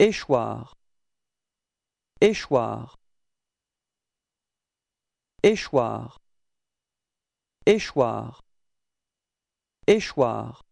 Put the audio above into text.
Échoir Échoir Échoir Échoir Échoir